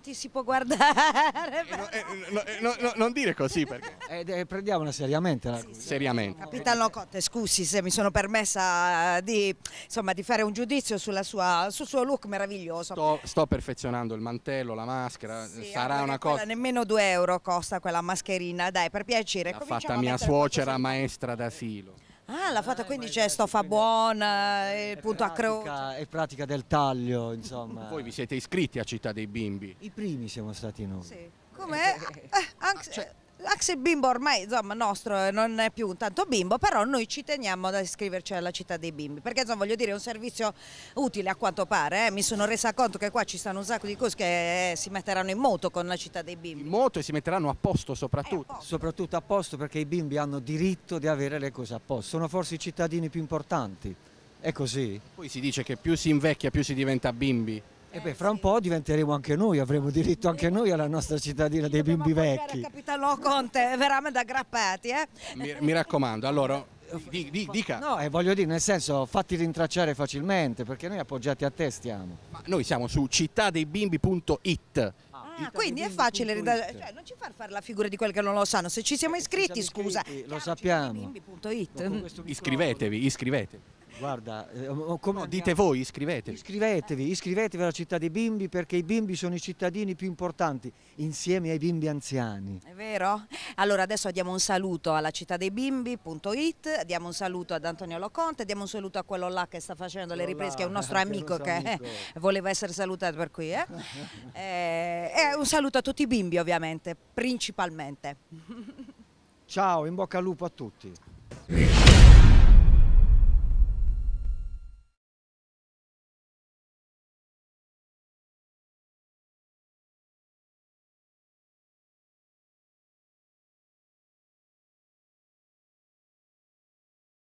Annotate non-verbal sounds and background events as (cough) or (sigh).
Non ti si può guardare. Eh, no, eh, eh, no, no, non dire così perché... (laughs) Eh, prendiamola seriamente. La... Sì, sì, seriamente. Capitano Cotte, scusi se mi sono permessa di, insomma, di fare un giudizio sua, sul suo look meraviglioso. Sto, sto, perfezionando il mantello, la maschera, sì, sarà una cosa... Nemmeno 2 euro costa quella mascherina, dai per piacere. L'ha fatta mia suocera maestra d'asilo. Ah, la eh, fatta, eh, quindi c'è Stofa Buona, il punto a croce. È pratica del taglio, insomma. Voi vi siete iscritti a Città dei Bimbi? I primi siamo stati noi. Sì. Com'è? Eh, eh, eh anche... ah, cioè, L'axe bimbo ormai insomma nostro eh, non è più tanto bimbo, però noi ci teniamo ad iscriverci alla città dei bimbi, perché insomma voglio dire è un servizio utile a quanto pare, eh. mi sono resa conto che qua ci stanno un sacco di cose che eh, si metteranno in moto con la città dei bimbi. In moto e si metteranno a posto soprattutto. Eh, posto. Soprattutto a posto perché i bimbi hanno diritto di avere le cose a posto, sono forse i cittadini più importanti, è così. Poi si dice che più si invecchia più si diventa bimbi. E eh beh, fra un po' diventeremo anche noi, avremo diritto anche noi alla nostra cittadina dei bimbi vecchi. Capitano Conte, veramente aggrappati. Eh? Mi, mi raccomando, allora dica. No, e eh, voglio dire, nel senso, fatti rintracciare facilmente, perché noi appoggiati a te stiamo. Ma noi siamo su cittadeibimbi.it. Ah, quindi è facile, cioè, non ci far fare la figura di quelli che non lo sanno, se ci siamo eh, iscritti, eh, ci siamo iscritti scusa. Lo sappiamo. Iscrivetevi, iscrivetevi. Guarda, eh, come, dite voi, iscrivetevi. Iscrivetevi, iscrivetevi alla città dei bimbi perché i bimbi sono i cittadini più importanti insieme ai bimbi anziani. È vero? Allora adesso diamo un saluto alla città dei bimbi.it, diamo un saluto ad Antonio Loconte, diamo un saluto a quello là che sta facendo quello le riprese, là, che è un nostro (laughs) amico che, eh, amico. voleva essere salutato per qui. Eh? (laughs) e, eh, e un saluto a tutti i bimbi ovviamente, principalmente. Ciao, in bocca al lupo a tutti.